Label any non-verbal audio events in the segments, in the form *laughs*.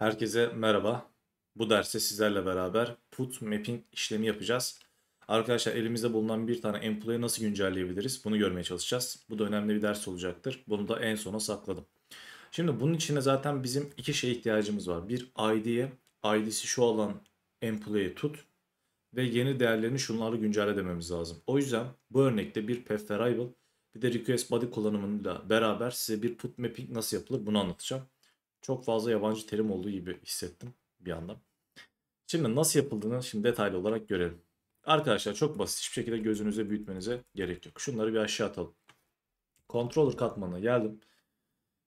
Herkese merhaba. Bu derste sizlerle beraber put mapping işlemi yapacağız. Arkadaşlar elimizde bulunan bir tane employee nasıl güncelleyebiliriz? Bunu görmeye çalışacağız. Bu da önemli bir ders olacaktır. Bunu da en sona sakladım. Şimdi bunun için de zaten bizim iki şeye ihtiyacımız var. Bir ID'ye, ID'si şu olan employee'yi tut ve yeni değerlerini şunları güncelle dememiz lazım. O yüzden bu örnekte bir path variable bir de request body kullanımıyla beraber size bir put mapping nasıl yapılır bunu anlatacağım çok fazla yabancı terim olduğu gibi hissettim bir anda. Şimdi nasıl yapıldığını şimdi detaylı olarak görelim. Arkadaşlar çok basit hiçbir şekilde gözünüze büyütmenize gerek yok. Şunları bir aşağı atalım. Controller katmanına geldim.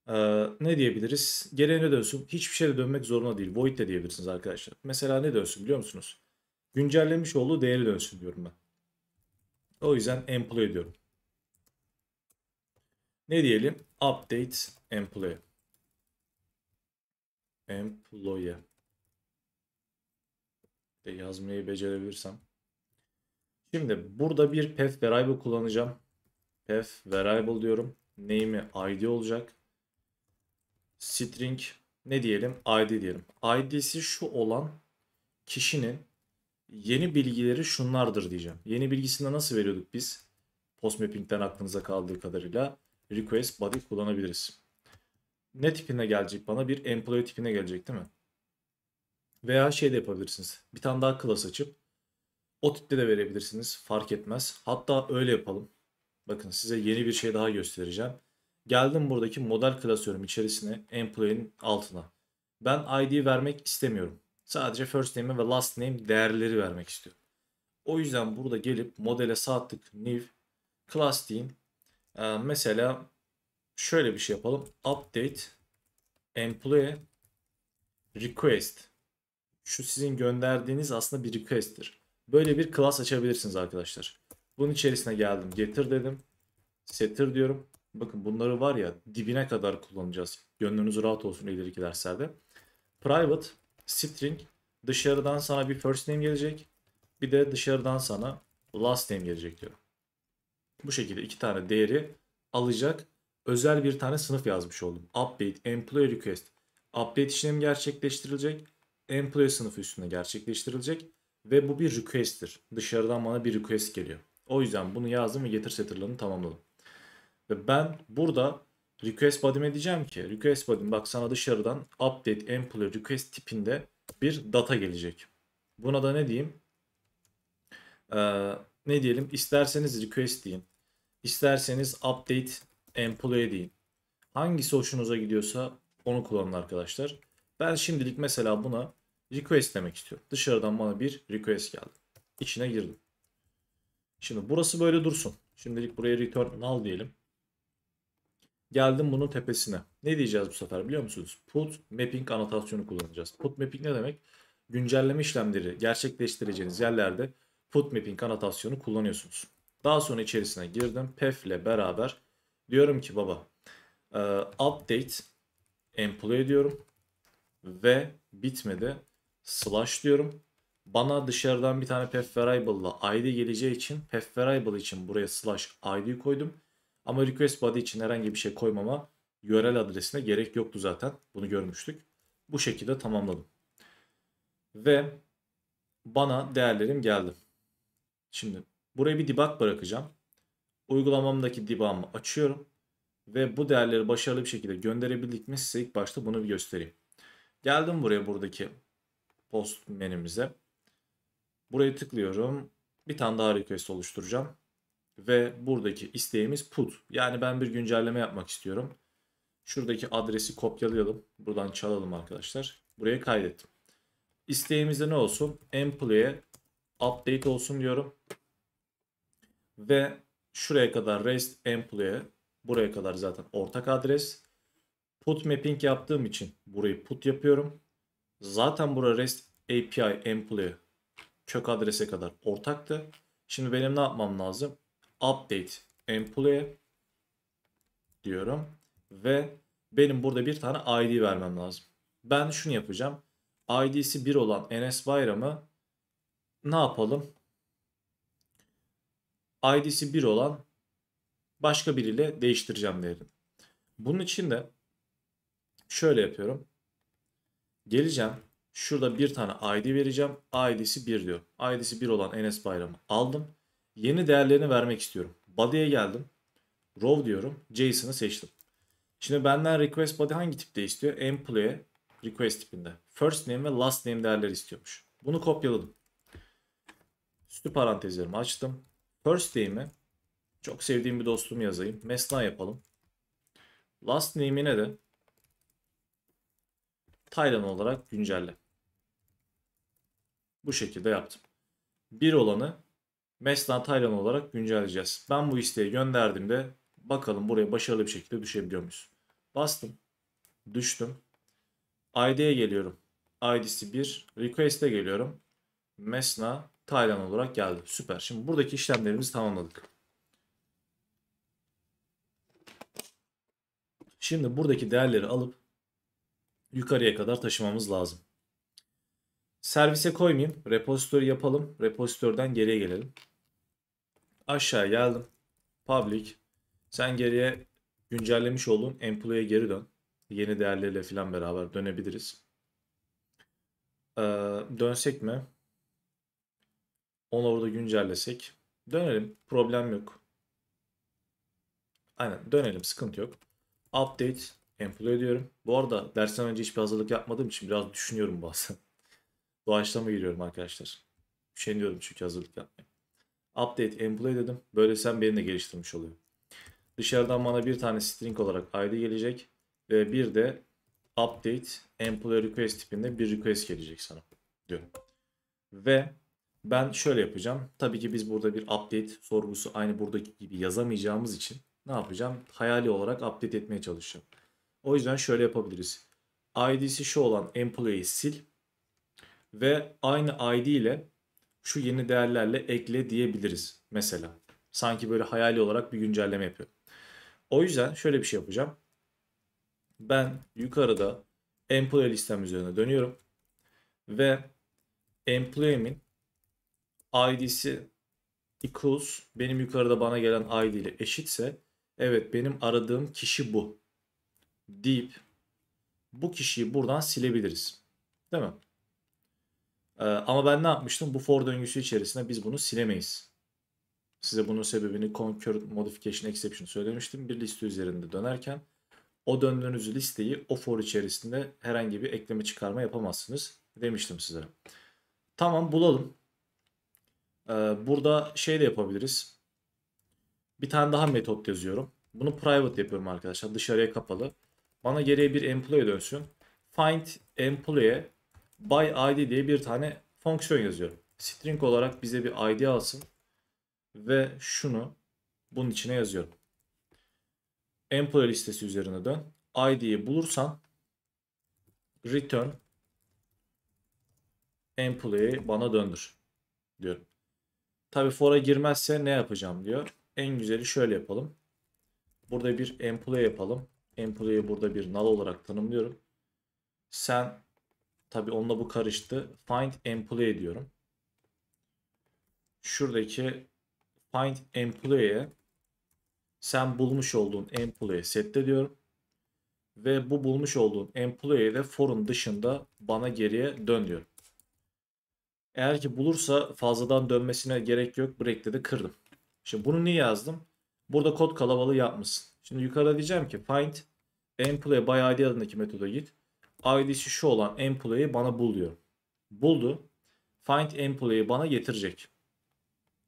Ee, ne diyebiliriz? Gereğine dönsün. Hiçbir şeyle dönmek zorunda değil. Void de diyebilirsiniz arkadaşlar. Mesela ne dönsün biliyor musunuz? Güncellemiş olduğu değeri dönsün diyorum ben. O yüzden employ diyorum. Ne diyelim? Update employee. Employee. De yazmayı becerebilirsem. Şimdi burada bir path variable kullanacağım. Path variable diyorum. Name'i id olacak. String ne diyelim? id diyelim. id'si şu olan kişinin yeni bilgileri şunlardır diyeceğim. Yeni bilgisini nasıl veriyorduk biz? Postmapping'den aklınıza kaldığı kadarıyla request body kullanabiliriz ne tipine gelecek bana? Bir employee tipine gelecek değil mi? Veya şey de yapabilirsiniz. Bir tane daha class açıp o tipte de verebilirsiniz. Fark etmez. Hatta öyle yapalım. Bakın size yeni bir şey daha göstereceğim. Geldim buradaki model klasörüm içerisine employee'nin altına. Ben ID vermek istemiyorum. Sadece first name ve last name değerleri vermek istiyorum. O yüzden burada gelip modele sağ tık new class diyeyim. Ee, mesela şöyle bir şey yapalım. Update employee request. Şu sizin gönderdiğiniz aslında bir request'tir. Böyle bir class açabilirsiniz arkadaşlar. Bunun içerisine geldim. Getir dedim. Setter diyorum. Bakın bunları var ya dibine kadar kullanacağız. Gönlünüz rahat olsun ileriki derslerde. Private string dışarıdan sana bir first name gelecek. Bir de dışarıdan sana last name gelecek diyorum. Bu şekilde iki tane değeri alacak özel bir tane sınıf yazmış oldum. Update Employee Request. Update işlemi gerçekleştirilecek. Employee sınıfı üstünde gerçekleştirilecek. Ve bu bir request'tir. Dışarıdan bana bir request geliyor. O yüzden bunu yazdım ve getir setter'larını tamamladım. Ve ben burada request body'me diyeceğim ki request body'm bak sana dışarıdan update employee request tipinde bir data gelecek. Buna da ne diyeyim? Ee, ne diyelim? İsterseniz request deyin. İsterseniz update employee deyin. Hangisi hoşunuza gidiyorsa onu kullanın arkadaşlar. Ben şimdilik mesela buna request demek istiyorum. Dışarıdan bana bir request geldi. İçine girdim. Şimdi burası böyle dursun. Şimdilik buraya return null diyelim. Geldim bunun tepesine. Ne diyeceğiz bu sefer biliyor musunuz? Put mapping anotasyonu kullanacağız. Put mapping ne demek? Güncelleme işlemleri gerçekleştireceğiniz yerlerde put mapping anotasyonu kullanıyorsunuz. Daha sonra içerisine girdim. Pef ile beraber Diyorum ki baba e, update employee diyorum ve bitmedi slash diyorum. Bana dışarıdan bir tane path ile id geleceği için path variable için buraya slash id'yi koydum. Ama request body için herhangi bir şey koymama URL adresine gerek yoktu zaten. Bunu görmüştük. Bu şekilde tamamladım. Ve bana değerlerim geldi. Şimdi buraya bir debug bırakacağım. Uygulamamdaki dibağımı açıyorum. Ve bu değerleri başarılı bir şekilde gönderebildik mi size ilk başta bunu bir göstereyim. Geldim buraya buradaki post menümüze. Buraya tıklıyorum. Bir tane daha request oluşturacağım. Ve buradaki isteğimiz put. Yani ben bir güncelleme yapmak istiyorum. Şuradaki adresi kopyalayalım. Buradan çalalım arkadaşlar. Buraya kaydettim. İsteğimizde ne olsun? Employee'ye update olsun diyorum. Ve Şuraya kadar REST employee. Buraya kadar zaten ortak adres. Put mapping yaptığım için burayı put yapıyorum. Zaten bura REST API employee kök adrese kadar ortaktı. Şimdi benim ne yapmam lazım? Update employee diyorum. Ve benim burada bir tane ID vermem lazım. Ben şunu yapacağım. ID'si 1 olan Enes Bayram'ı ne yapalım? id'si 1 olan başka biriyle değiştireceğim değerini. Bunun için de şöyle yapıyorum. Geleceğim. Şurada bir tane id vereceğim. id'si 1 diyor. id'si 1 olan Enes Bayram'ı aldım. Yeni değerlerini vermek istiyorum. Body'e geldim. Row diyorum. JSON'ı seçtim. Şimdi benden request body hangi tipte istiyor? Employee request tipinde. First name ve last name değerleri istiyormuş. Bunu kopyaladım. Sütü parantezlerimi açtım. First Thursday'imi çok sevdiğim bir dostum yazayım. Mesna yapalım. Last name'ine de Taylan olarak güncelle. Bu şekilde yaptım. Bir olanı Mesna Taylan olarak güncelleyeceğiz. Ben bu isteği gönderdiğimde bakalım buraya başarılı bir şekilde düşebiliyor muyuz? Bastım. Düştüm. ID'ye geliyorum. ID'si 1. Request'e geliyorum. Mesna Taylan olarak geldi. Süper. Şimdi buradaki işlemlerimizi tamamladık. Şimdi buradaki değerleri alıp yukarıya kadar taşımamız lazım. Servise koymayayım. Repository yapalım. repositoryden geriye gelelim. Aşağı geldim. Public. Sen geriye güncellemiş olduğun employee'ye geri dön. Yeni değerleriyle falan beraber dönebiliriz. Ee, dönsek mi? Onu orada güncellesek. Dönelim. Problem yok. Aynen dönelim. Sıkıntı yok. Update. Employ diyorum. Bu arada dersten önce hiçbir hazırlık yapmadığım için biraz düşünüyorum bazen. *laughs* Doğaçlama giriyorum arkadaşlar. Üşeniyorum çünkü hazırlık yapmaya. Update Employ dedim. Böyle sen beni de geliştirmiş oluyor. Dışarıdan bana bir tane string olarak ID gelecek. Ve bir de update employee request tipinde bir request gelecek sana diyorum. Ve ben şöyle yapacağım. Tabii ki biz burada bir update sorgusu aynı buradaki gibi yazamayacağımız için ne yapacağım? Hayali olarak update etmeye çalışacağım. O yüzden şöyle yapabiliriz. ID'si şu olan employee sil ve aynı ID ile şu yeni değerlerle ekle diyebiliriz mesela. Sanki böyle hayali olarak bir güncelleme yapıyor. O yüzden şöyle bir şey yapacağım. Ben yukarıda employee listem üzerine dönüyorum ve employee'min id'si equals benim yukarıda bana gelen id ile eşitse evet benim aradığım kişi bu deyip bu kişiyi buradan silebiliriz. Değil mi? Ee, ama ben ne yapmıştım? Bu for döngüsü içerisinde biz bunu silemeyiz. Size bunun sebebini concurrent modification exception söylemiştim. Bir liste üzerinde dönerken o döndüğünüz listeyi o for içerisinde herhangi bir ekleme çıkarma yapamazsınız demiştim size. Tamam bulalım. Ee, burada şey de yapabiliriz. Bir tane daha metot yazıyorum. Bunu private yapıyorum arkadaşlar. Dışarıya kapalı. Bana geriye bir employee dönsün. Find employee by id diye bir tane fonksiyon yazıyorum. String olarak bize bir id alsın. Ve şunu bunun içine yazıyorum. Employee listesi üzerine dön. id'yi bulursan return employee bana döndür diyorum. Tabi fora girmezse ne yapacağım diyor. En güzeli şöyle yapalım. Burada bir empule yapalım. Empuleyi burada bir null olarak tanımlıyorum. Sen tabi onunla bu karıştı. Find employee diyorum. Şuradaki find employee'ye sen bulmuş olduğun employee sette diyorum. Ve bu bulmuş olduğun employee'ye de for'un dışında bana geriye dön diyorum. Eğer ki bulursa fazladan dönmesine gerek yok. Break'te de kırdım. Şimdi bunu niye yazdım? Burada kod kalabalığı yapmışsın. Şimdi yukarıda diyeceğim ki find employee by id adındaki metoda git. id'si şu olan employee'yi bana bul diyorum. Buldu. Find employee'yi bana getirecek.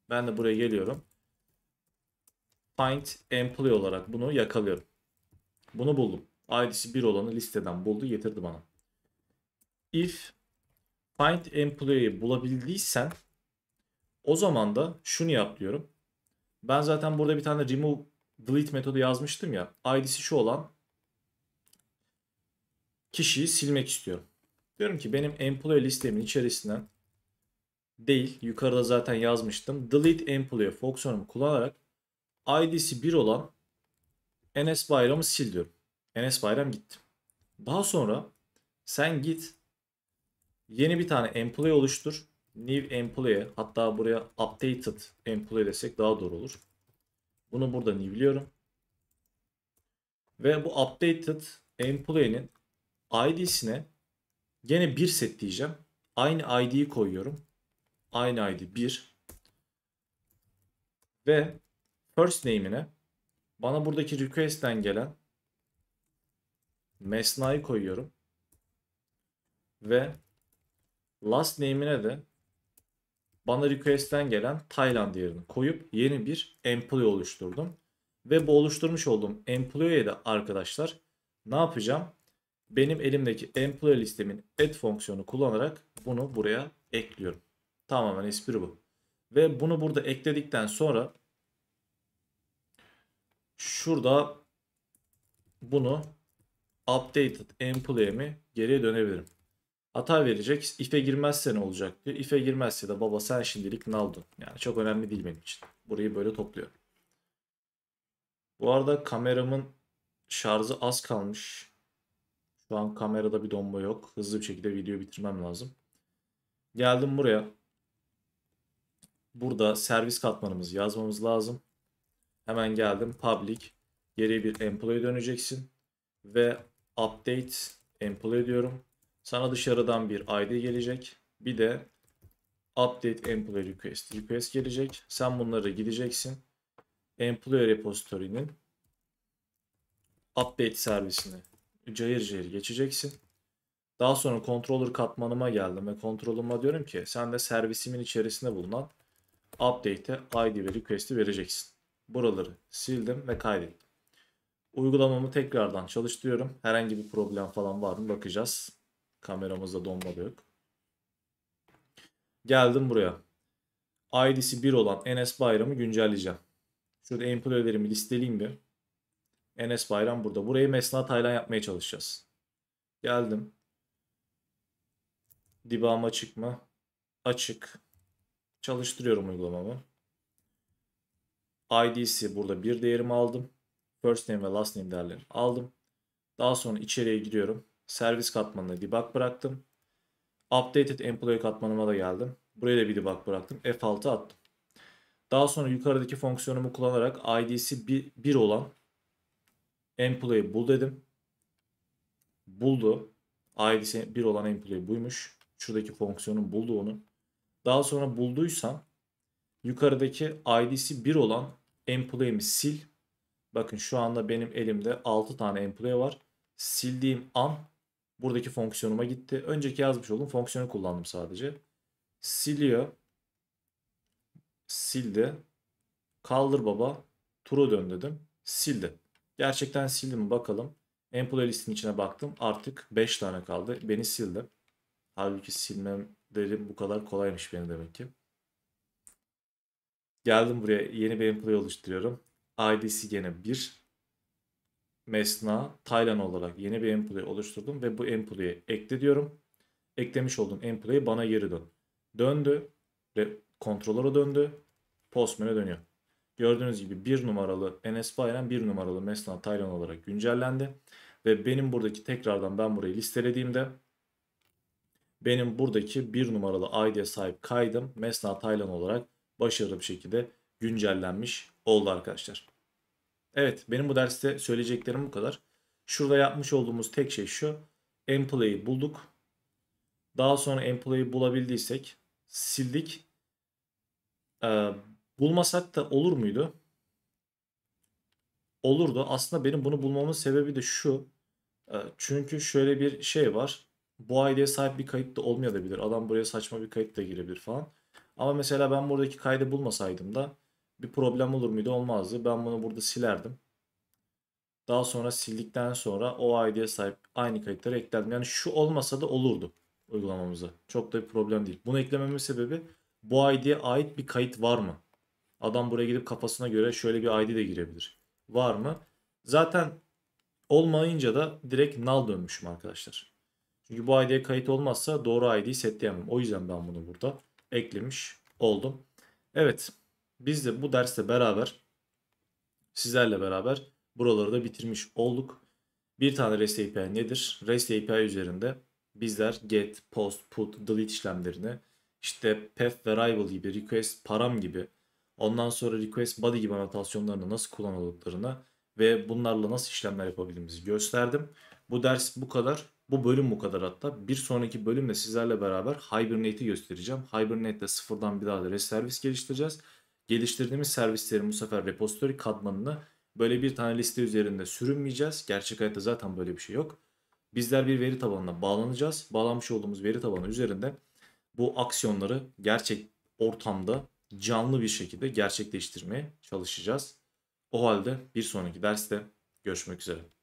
Ben de buraya geliyorum. Find employee olarak bunu yakalıyorum. Bunu buldum. ID'si 1 olanı listeden buldu getirdi bana. If find employee bulabildiysen o zaman da şunu yap diyorum. Ben zaten burada bir tane remove delete metodu yazmıştım ya. ID'si şu olan kişiyi silmek istiyorum. Diyorum ki benim employee listemin içerisinden değil yukarıda zaten yazmıştım. Delete employee fonksiyonumu kullanarak ID'si 1 olan Enes Bayram'ı sil diyorum. Enes Bayram gitti. Daha sonra sen git Yeni bir tane employee oluştur. New employee hatta buraya updated employee desek daha doğru olur. Bunu burada biliyorum Ve bu updated employee'nin id'sine gene bir set diyeceğim. Aynı id'yi koyuyorum. Aynı id 1. Ve first name'ine bana buradaki request'ten gelen mesna'yı koyuyorum. Ve last name'ine de bana request'ten gelen Tayland yerini koyup yeni bir employee oluşturdum. Ve bu oluşturmuş olduğum employee'ye de arkadaşlar ne yapacağım? Benim elimdeki employee listemin add fonksiyonu kullanarak bunu buraya ekliyorum. Tamamen espri bu. Ve bunu burada ekledikten sonra şurada bunu updated employee'mi geriye dönebilirim hata verecek. If'e girmezse ne olacak diyor. If'e girmezse de baba sen şimdilik naldın. Yani çok önemli değil benim için. Burayı böyle topluyorum. Bu arada kameramın şarjı az kalmış. Şu an kamerada bir donma yok. Hızlı bir şekilde video bitirmem lazım. Geldim buraya. Burada servis katmanımızı yazmamız lazım. Hemen geldim public. Geriye bir employee döneceksin. Ve update employee diyorum. Sana dışarıdan bir ID gelecek. Bir de update employee request. Request gelecek. Sen bunları gideceksin. Employee repository'nin update servisini cayır cayır geçeceksin. Daha sonra controller katmanıma geldim ve controller'ıma diyorum ki sen de servisimin içerisinde bulunan update'e ID ve request'i vereceksin. Buraları sildim ve kaydettim. Uygulamamı tekrardan çalıştırıyorum. Herhangi bir problem falan var mı bakacağız. Kameramızda donma da yok. Geldim buraya. ID'si 1 olan NS Bayram'ı güncelleyeceğim. Şurada employer'lerimi listeleyeyim bir. NS Bayram burada. Burayı Mesna Taylan yapmaya çalışacağız. Geldim. Dibam açık mı? Açık. Çalıştırıyorum uygulamamı. ID'si burada bir değerimi aldım. First name ve last name değerlerini aldım. Daha sonra içeriye giriyorum. Servis katmanına debug bıraktım. Updated employee katmanıma da geldim. Buraya da bir debug bıraktım. F6 attım. Daha sonra yukarıdaki fonksiyonumu kullanarak id'si 1 olan employee bul dedim. Buldu. id'si 1 olan employee buymuş. Şuradaki fonksiyonun buldu onu. Daha sonra bulduysam yukarıdaki id'si 1 olan employee'mi sil. Bakın şu anda benim elimde 6 tane employee var. Sildiğim an Buradaki fonksiyonuma gitti. Önceki yazmış olduğum fonksiyonu kullandım sadece. Siliyor. Sildi. Kaldır baba. True dön dedim. Sildi. Gerçekten sildi mi bakalım. Employee listin içine baktım. Artık 5 tane kaldı. Beni sildi. Halbuki silmem dedim bu kadar kolaymış beni demek ki. Geldim buraya. Yeni bir employee oluşturuyorum. ID'si gene 1 mesna Taylan olarak yeni bir employee oluşturdum ve bu employee'ye ekle diyorum. Eklemiş olduğum employee bana geri dön. Döndü ve kontrolöre döndü. Postman'e dönüyor. Gördüğünüz gibi bir numaralı Enes Bayram bir numaralı Mesna Taylan olarak güncellendi. Ve benim buradaki tekrardan ben burayı listelediğimde benim buradaki bir numaralı ID'ye sahip kaydım Mesna Taylan olarak başarılı bir şekilde güncellenmiş oldu arkadaşlar. Evet benim bu derste söyleyeceklerim bu kadar. Şurada yapmış olduğumuz tek şey şu. Employee'yi bulduk. Daha sonra employee'yi bulabildiysek sildik. Ee, bulmasak da olur muydu? Olurdu. Aslında benim bunu bulmamın sebebi de şu. Ee, çünkü şöyle bir şey var. Bu ID'ye sahip bir kayıt da olmayabilir. Adam buraya saçma bir kayıt da girebilir falan. Ama mesela ben buradaki kaydı bulmasaydım da bir problem olur muydu? Olmazdı. Ben bunu burada silerdim. Daha sonra sildikten sonra o ID'ye sahip aynı kayıtları eklerdim. Yani şu olmasa da olurdu uygulamamıza. Çok da bir problem değil. Bunu eklememin sebebi bu ID'ye ait bir kayıt var mı? Adam buraya gidip kafasına göre şöyle bir ID de girebilir. Var mı? Zaten olmayınca da direkt null dönmüşüm arkadaşlar. Çünkü bu ID'ye kayıt olmazsa doğru ID'yi setleyemem. O yüzden ben bunu burada eklemiş oldum. Evet. Biz de bu derste beraber sizlerle beraber buraları da bitirmiş olduk. Bir tane REST API nedir? REST API üzerinde bizler get, post, put, delete işlemlerini işte path variable gibi, request param gibi ondan sonra request body gibi anotasyonlarını nasıl kullanıldıklarını ve bunlarla nasıl işlemler yapabildiğimizi gösterdim. Bu ders bu kadar. Bu bölüm bu kadar hatta. Bir sonraki bölümde sizlerle beraber Hibernate'i göstereceğim. Hibernate'de sıfırdan bir daha da rest servis geliştireceğiz geliştirdiğimiz servislerin bu sefer repository katmanını böyle bir tane liste üzerinde sürünmeyeceğiz. Gerçek hayatta zaten böyle bir şey yok. Bizler bir veri tabanına bağlanacağız. Bağlanmış olduğumuz veri tabanı üzerinde bu aksiyonları gerçek ortamda canlı bir şekilde gerçekleştirmeye çalışacağız. O halde bir sonraki derste görüşmek üzere.